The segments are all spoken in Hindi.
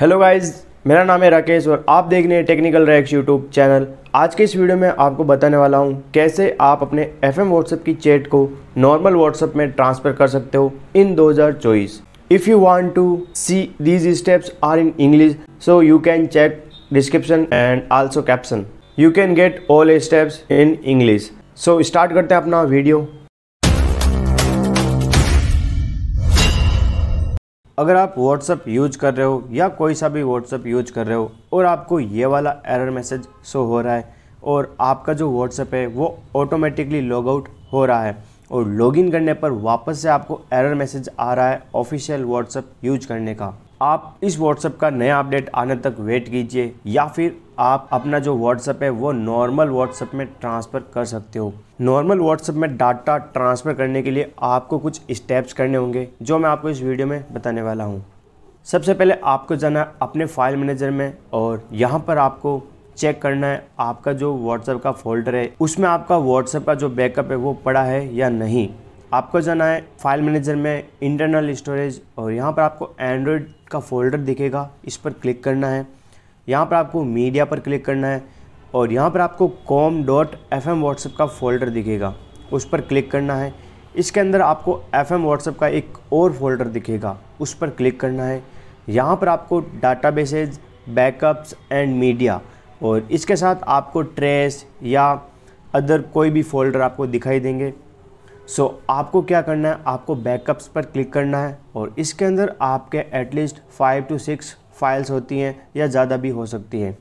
हेलो गाइज मेरा नाम है राकेश और आप देख रहे हैं टेक्निकल रैक्स यूट्यूब चैनल आज के इस वीडियो में आपको बताने वाला हूं कैसे आप अपने एफ एम व्हाट्सएप की चैट को नॉर्मल व्हाट्सएप में ट्रांसफ़र कर सकते हो in 2024 if you want to see these steps are in English so you can check description and also caption you can get all steps in English so start करते हैं अपना वीडियो अगर आप व्हाट्सअप यूज कर रहे हो या कोई सा भी व्हाट्सअप यूज कर रहे हो और आपको ये वाला एरर मैसेज शो हो रहा है और आपका जो व्हाट्सअप है वो ऑटोमेटिकली लॉग आउट हो रहा है और लॉगिन करने पर वापस से आपको एरर मैसेज आ रहा है ऑफिशियल व्हाट्सअप यूज करने का आप इस व्हाट्सएप का नया अपडेट आने तक वेट कीजिए या फिर आप अपना जो व्हाट्सएप है वो नॉर्मल व्हाट्सएप में ट्रांसफ़र कर सकते हो नॉर्मल व्हाट्सएप में डाटा ट्रांसफ़र करने के लिए आपको कुछ स्टेप्स करने होंगे जो मैं आपको इस वीडियो में बताने वाला हूँ सबसे पहले आपको जाना है अपने फाइल मैनेजर में और यहाँ पर आपको चेक करना है आपका जो व्हाट्सएप का फोल्डर है उसमें आपका व्हाट्सएप का जो बैकअप है वो पड़ा है या नहीं आपको जाना है फाइल मैनेजर में इंटरनल स्टोरेज और यहाँ पर आपको एंड्रॉयड का फोल्डर दिखेगा इस पर क्लिक करना है यहाँ पर आपको मीडिया पर क्लिक करना है और यहाँ पर आपको com dot F M WhatsApp का फोल्डर दिखेगा उस पर क्लिक करना है इसके अंदर आपको एफ एम व्हाट्सएप का एक और फोल्डर दिखेगा उस पर क्लिक करना है यहाँ पर आपको databases backups and media और इसके साथ आपको ट्रेस या अदर कोई भी फोल्डर आपको दिखाई देंगे सो so, आपको क्या करना है आपको बैकअप्स पर क्लिक करना है और इसके अंदर आपके at least five two six files होती हैं या ज़्यादा भी हो सकती हैं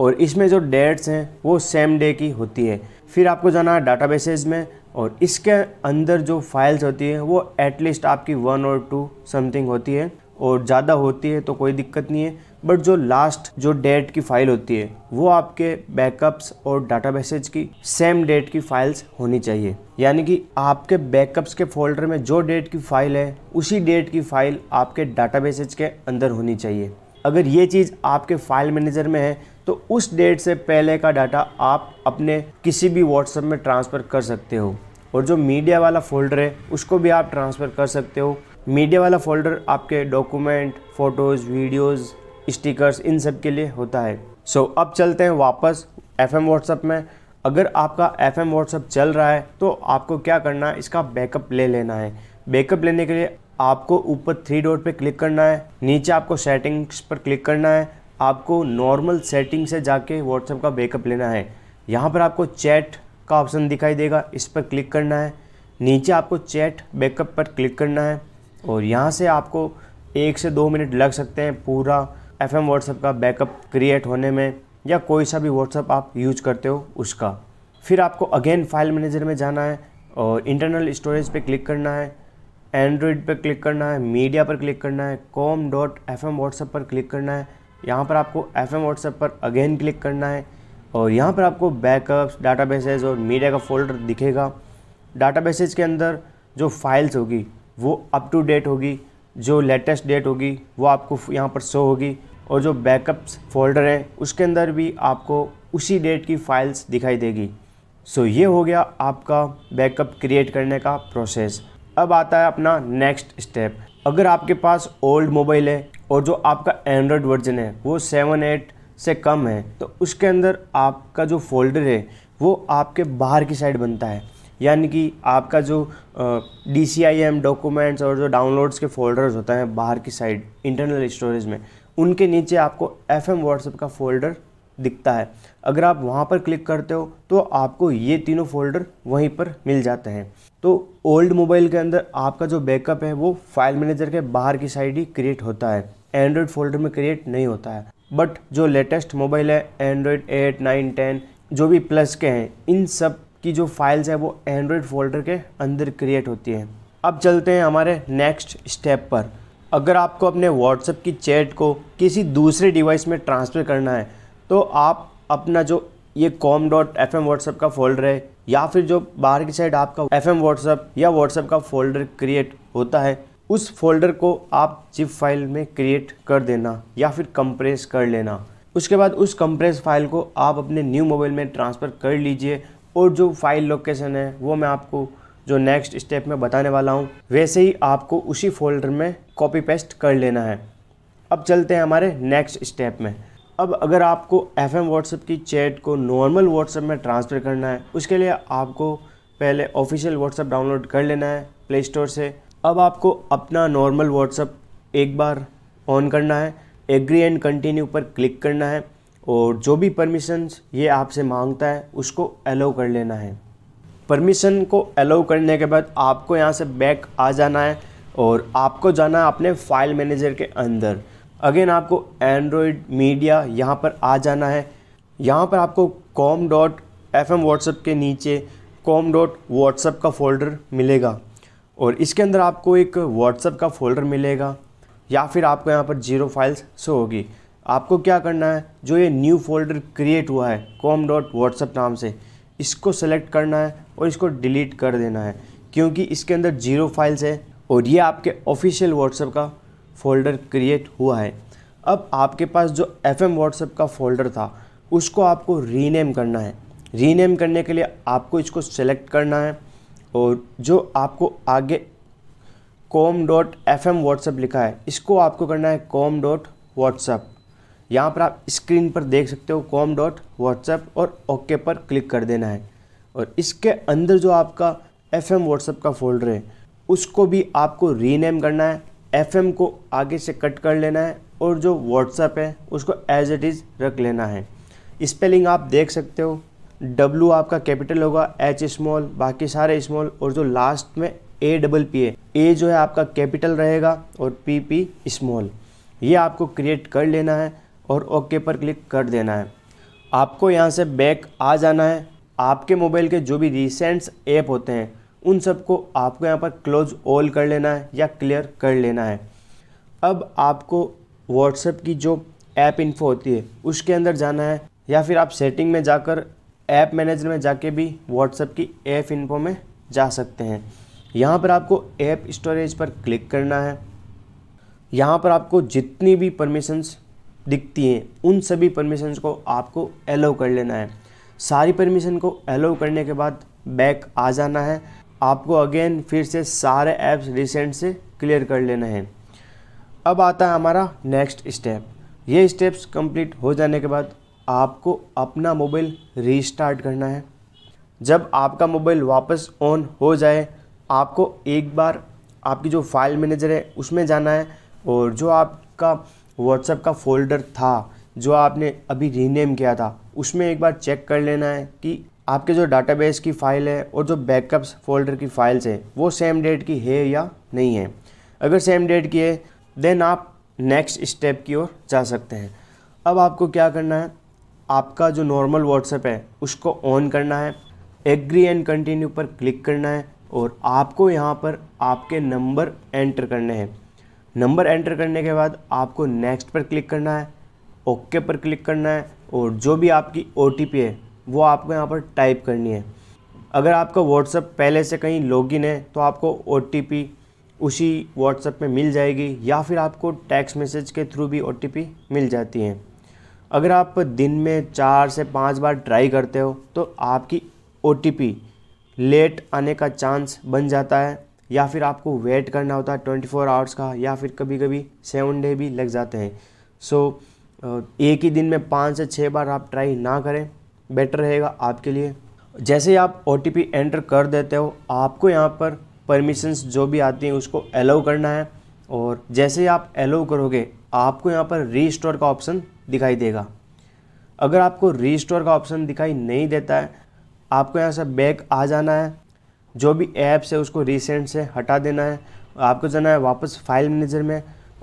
और इसमें जो डेट्स हैं वो सेम डे की होती है फिर आपको जाना है डाटाबेसेस में और इसके अंदर जो फाइल्स होती है वो एटलीस्ट आपकी वन और टू समथिंग होती है और ज़्यादा होती है तो कोई दिक्कत नहीं है बट जो लास्ट जो डेट की फ़ाइल होती है वो आपके बैकअप्स और डाटा मैसेज की सेम डेट की फाइल्स होनी चाहिए यानी कि आपके बैकअप्स के फोल्डर में जो डेट की फ़ाइल है उसी डेट की फ़ाइल आपके डाटा मैसेज के अंदर होनी चाहिए अगर ये चीज़ आपके फाइल मैनेजर में है तो उस डेट से पहले का डाटा आप अपने किसी भी व्हाट्सएप में ट्रांसफ़र कर सकते हो और जो मीडिया वाला फोल्डर है उसको भी आप ट्रांसफ़र कर सकते हो मीडिया वाला फोल्डर आपके डॉक्यूमेंट फ़ोटोज़ वीडियोज़ स्टिकर्स इन सब के लिए होता है सो so, अब चलते हैं वापस एफ एम व्हाट्सअप में अगर आपका एफ एम व्हाट्सअप चल रहा है तो आपको क्या करना है इसका बैकअप ले लेना है बैकअप लेने के लिए आपको ऊपर थ्री डॉट पे क्लिक करना है नीचे आपको सेटिंग्स पर क्लिक करना है आपको नॉर्मल सेटिंग से जाके व्हाट्सअप का बैकअप लेना है यहाँ पर आपको चैट का ऑप्शन दिखाई देगा इस पर क्लिक करना है नीचे आपको चैट बैकअप पर क्लिक करना है और यहाँ से आपको एक से दो मिनट लग सकते हैं पूरा एफ एम व्हाट्सएप का बैकअप क्रिएट होने में या कोई सा भी व्हाट्सएप आप यूज करते हो उसका फिर आपको अगेन फाइल मैनेजर में जाना है और इंटरनल स्टोरेज पे क्लिक करना है एंड्रॉयड पे क्लिक करना है मीडिया पर क्लिक करना है com dot F M WhatsApp पर क्लिक करना है यहाँ पर आपको एफ एम व्हाट्सएप पर अगेन क्लिक करना है और यहाँ पर आपको बैकअप्स डाटा और मीडिया का फोल्डर दिखेगा डाटा के अंदर जो फाइल्स होगी वो अप टू डेट होगी जो लेटेस्ट डेट होगी वो आपको यहाँ पर शो होगी और जो बैकअप्स फोल्डर है उसके अंदर भी आपको उसी डेट की फाइल्स दिखाई देगी सो so, ये हो गया आपका बैकअप क्रिएट करने का प्रोसेस अब आता है अपना नेक्स्ट स्टेप अगर आपके पास ओल्ड मोबाइल है और जो आपका एंड्रॉयड वर्जन है वो सेवन एट से कम है तो उसके अंदर आपका जो फोल्डर है वो आपके बाहर की साइड बनता है यानी कि आपका जो D C I M documents और जो डाउनलोड्स के फोल्डर्स होते हैं बाहर की साइड इंटरनल स्टोरेज में उनके नीचे आपको एफ एम व्हाट्सएप का फोल्डर दिखता है अगर आप वहाँ पर क्लिक करते हो तो आपको ये तीनों फोल्डर वहीं पर मिल जाते हैं तो ओल्ड मोबाइल के अंदर आपका जो बैकअप है वो फाइल मैनेजर के बाहर की साइड ही क्रिएट होता है एंड्रॉयड फोल्डर में क्रिएट नहीं होता है बट जो लेटेस्ट मोबाइल है एंड्रॉयड एट नाइन टेन जो भी प्लस के हैं इन सब की जो फाइल्स है वो एंड्रॉयड फोल्डर के अंदर क्रिएट होती हैं अब चलते हैं हमारे नेक्स्ट स्टेप पर अगर आपको अपने व्हाट्सएप की चैट को किसी दूसरे डिवाइस में ट्रांसफ़र करना है तो आप अपना जो ये com dot F M WhatsApp का फोल्डर है या फिर जो बाहर की साइड आपका एफ एम व्हाट्सएप या व्हाट्सएप का फोल्डर क्रिएट होता है उस फोल्डर को आप जिप फाइल में क्रिएट कर देना या फिर कंप्रेस कर लेना उसके बाद उस कंप्रेस फाइल को आप अपने न्यू मोबाइल में ट्रांसफ़र कर लीजिए और जो फाइल लोकेशन है वो मैं आपको जो नेक्स्ट स्टेप में बताने वाला हूँ वैसे ही आपको उसी फोल्डर में कॉपी पेस्ट कर लेना है अब चलते हैं हमारे नेक्स्ट स्टेप में अब अगर आपको एफ एम व्हाट्सएप की चैट को नॉर्मल व्हाट्सएप में ट्रांसफ़र करना है उसके लिए आपको पहले ऑफिशियल व्हाट्सएप डाउनलोड कर लेना है प्ले स्टोर से अब आपको अपना नॉर्मल व्हाट्सएप एक बार ऑन करना है एग्री एंड कंटिन्यू पर क्लिक करना है और जो भी परमिशंस ये आपसे मांगता है उसको अलाउ कर लेना है परमिशन को अलाउ करने के बाद आपको यहाँ से बैक आ जाना है और आपको जाना है अपने फाइल मैनेजर के अंदर अगेन आपको एंड्रॉयड मीडिया यहाँ पर आ जाना है यहाँ पर आपको com dot F M WhatsApp के नीचे कॉम डॉट व्हाट्सएप का फ़ोल्डर मिलेगा और इसके अंदर आपको एक व्हाट्सएप का फ़ोल्डर मिलेगा या फिर आपको यहाँ पर जीरो फाइल्स शो होगी आपको क्या करना है जो ये न्यू फोल्डर क्रिएट हुआ है कॉम डॉट व्हाट्सअप नाम से इसको सेलेक्ट करना है और इसको डिलीट कर देना है क्योंकि इसके अंदर जीरो फाइल्स है और ये आपके ऑफिशियल व्हाट्सअप का फोल्डर क्रिएट हुआ है अब आपके पास जो एफ एम व्हाट्सअप का फोल्डर था उसको आपको रीनेम करना है रीनेम करने के लिए आपको इसको सेलेक्ट करना है और जो आपको आगे com dot F M WhatsApp लिखा है इसको आपको करना है कॉम डॉट व्हाट्सअप यहाँ पर आप स्क्रीन पर देख सकते हो कॉम डॉट व्हाट्सएप और ओके पर क्लिक कर देना है और इसके अंदर जो आपका एफ एम व्हाट्सएप का फोल्डर है उसको भी आपको रीनेम करना है एफ एम को आगे से कट कर लेना है और जो व्हाट्सएप है उसको एज इट इज़ रख लेना है स्पेलिंग आप देख सकते हो डब्लू आपका कैपिटल होगा एच स्मॉल बाकी सारे स्मॉल और जो लास्ट में ए डबल पी है ए जो है आपका कैपिटल रहेगा और पी पी स्मॉल ये आपको क्रिएट कर लेना है और ओके पर क्लिक कर देना है आपको यहाँ से बैक आ जाना है आपके मोबाइल के जो भी रिसेंट्स ऐप होते हैं उन सबको आपको यहाँ पर क्लोज ऑल कर लेना है या क्लियर कर लेना है अब आपको व्हाट्सएप की जो ऐप इन्फो होती है उसके अंदर जाना है या फिर आप सेटिंग में जाकर ऐप मैनेजर में जाके भी व्हाट्सएप की ऐप इन्फो में जा सकते हैं यहाँ पर आपको ऐप स्टोरेज पर क्लिक करना है यहाँ पर आपको जितनी भी परमिशंस दिखती हैं उन सभी परमिशन को आपको एलो कर लेना है सारी परमिशन को एलो करने के बाद बैक आ जाना है आपको अगेन फिर से सारे ऐप्स रिसेंट से क्लियर कर लेना है अब आता है हमारा नेक्स्ट स्टेप ये स्टेप्स कंप्लीट हो जाने के बाद आपको अपना मोबाइल रीस्टार्ट करना है जब आपका मोबाइल वापस ऑन हो जाए आपको एक बार आपकी जो फाइल मैनेजर है उसमें जाना है और जो आपका व्हाट्सएप का फोल्डर था जो आपने अभी रीनेम किया था उसमें एक बार चेक कर लेना है कि आपके जो डाटाबेस की फ़ाइल है और जो बैकअप्स फोल्डर की फ़ाइल्स हैं वो सेम डेट की है या नहीं है अगर सेम डेट की है देन आप नेक्स्ट स्टेप की ओर जा सकते हैं अब आपको क्या करना है आपका जो नॉर्मल व्हाट्सएप है उसको ऑन करना है एग्री एंड कंटिन्यू पर क्लिक करना है और आपको यहाँ पर आपके नंबर एंटर करने हैं नंबर एंटर करने के बाद आपको नेक्स्ट पर क्लिक करना है ओके पर क्लिक करना है और जो भी आपकी ओ है वो आपको यहाँ पर टाइप करनी है अगर आपका व्हाट्सअप पहले से कहीं लॉगिन है तो आपको ओ उसी व्हाट्सएप में मिल जाएगी या फिर आपको टैक्स मैसेज के थ्रू भी ओ मिल जाती है अगर आप दिन में चार से पाँच बार ट्राई करते हो तो आपकी ओ लेट आने का चांस बन जाता है या फिर आपको वेट करना होता है ट्वेंटी फोर आवर्स का या फिर कभी कभी सेवन डे भी लग जाते हैं सो so, एक ही दिन में पाँच से छः बार आप ट्राई ना करें बेटर रहेगा आपके लिए जैसे ही आप ओ एंटर कर देते हो आपको यहाँ पर परमिशंस जो भी आती हैं उसको अलाउ करना है और जैसे ही आप एलाउ करोगे आपको यहाँ पर री का ऑप्शन दिखाई देगा अगर आपको री का ऑप्शन दिखाई नहीं देता है आपको यहाँ से बैक आ जाना है जो भी ऐप्स है उसको रिसेंट से हटा देना है आपको जाना है वापस फाइल मैनेजर में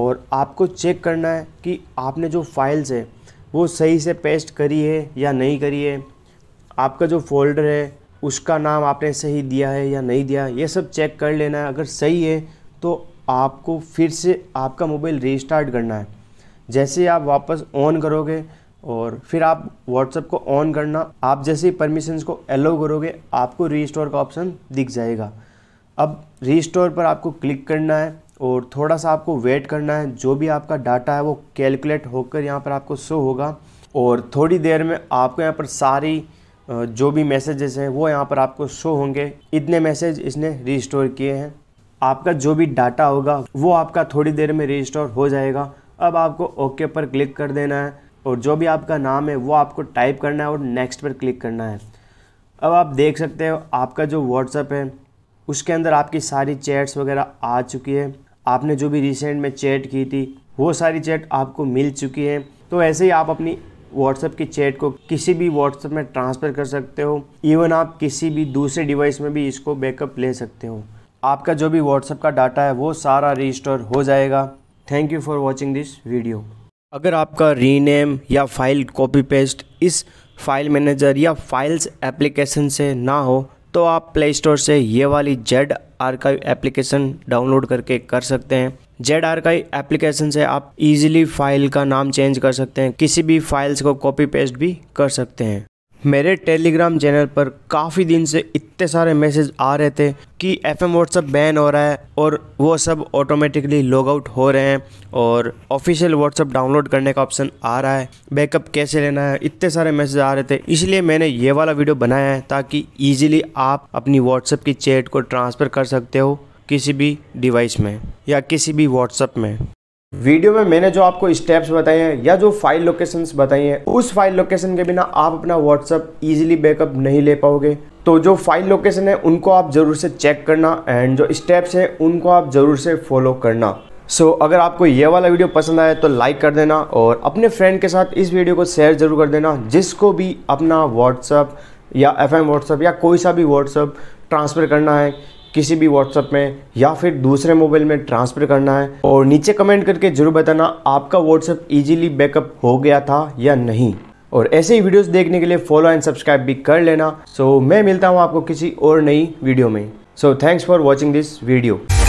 और आपको चेक करना है कि आपने जो फाइल्स है वो सही से पेस्ट करी है या नहीं करी है आपका जो फोल्डर है उसका नाम आपने सही दिया है या नहीं दिया ये सब चेक कर लेना है अगर सही है तो आपको फिर से आपका मोबाइल रिस्टार्ट करना है जैसे आप वापस ऑन करोगे और फिर आप व्हाट्सएप को ऑन करना आप जैसे ही परमिशंस को एलो करोगे आपको रीस्टोर का ऑप्शन दिख जाएगा अब रीस्टोर पर आपको क्लिक करना है और थोड़ा सा आपको वेट करना है जो भी आपका डाटा है वो कैलकुलेट होकर यहाँ पर आपको शो होगा और थोड़ी देर में आपको यहाँ पर सारी जो भी मैसेजेस हैं वो यहाँ पर आपको शो होंगे इतने मैसेज इसने रिस्टोर किए हैं आपका जो भी डाटा होगा वो आपका थोड़ी देर में रीस्टोर हो जाएगा अब आपको ओके पर क्लिक कर देना है और जो भी आपका नाम है वो आपको टाइप करना है और नेक्स्ट पर क्लिक करना है अब आप देख सकते हो आपका जो व्हाट्सअप है उसके अंदर आपकी सारी चैट्स वगैरह आ चुकी है आपने जो भी रिसेंट में चैट की थी वो सारी चैट आपको मिल चुकी है तो ऐसे ही आप अपनी व्हाट्सअप की चैट को किसी भी व्हाट्सअप में ट्रांसफ़र कर सकते हो इवन आप किसी भी दूसरे डिवाइस में भी इसको बैकअप ले सकते हो आपका जो भी व्हाट्सअप का डाटा है वो सारा रिस्टोर हो जाएगा thank you for watching this video अगर आपका रीनेम या फाइल कॉपी पेस्ट इस फाइल मैनेजर या फाइल्स एप्लीकेशन से ना हो तो आप प्ले स्टोर से ये वाली जेड आर्काइव एप्लीकेशन डाउनलोड करके कर सकते हैं जेड आर्काइव एप्लीकेशन से आप इजीली फाइल का नाम चेंज कर सकते हैं किसी भी फाइल्स को कॉपी पेस्ट भी कर सकते हैं मेरे टेलीग्राम चैनल पर काफ़ी दिन से इतने सारे मैसेज आ रहे थे कि एफ एम व्हाट्सअप बैन हो रहा है और वो सब ऑटोमेटिकली लॉग आउट हो रहे हैं और ऑफिशियल व्हाट्सअप डाउनलोड करने का ऑप्शन आ रहा है बैकअप कैसे लेना है इतने सारे मैसेज आ रहे थे इसलिए मैंने ये वाला वीडियो बनाया है ताकि ईजिली आप अपनी व्हाट्सअप की चैट को ट्रांसफ़र कर सकते हो किसी भी डिवाइस में या किसी भी व्हाट्सअप में वीडियो में मैंने जो आपको स्टेप्स बताए हैं या जो फाइल लोकेशंस बताई हैं उस फाइल लोकेशन के बिना आप अपना व्हाट्सअप इजीली बैकअप नहीं ले पाओगे तो जो फाइल लोकेशन है उनको आप ज़रूर से चेक करना एंड जो स्टेप्स हैं उनको आप ज़रूर से फॉलो करना सो so, अगर आपको ये वाला वीडियो पसंद आया तो लाइक कर देना और अपने फ्रेंड के साथ इस वीडियो को शेयर ज़रूर कर देना जिसको भी अपना व्हाट्सअप या एफ एम व्हाट्सअप या कोई सा भी व्हाट्सअप ट्रांसफ़र करना है किसी भी व्हाट्सअप में या फिर दूसरे मोबाइल में ट्रांसफ़र करना है और नीचे कमेंट करके ज़रूर बताना आपका व्हाट्सअप ईजिली बैकअप हो गया था या नहीं और ऐसे ही वीडियोस देखने के लिए फॉलो एंड सब्सक्राइब भी कर लेना सो so, मैं मिलता हूँ आपको किसी और नई वीडियो में so thanks for watching this video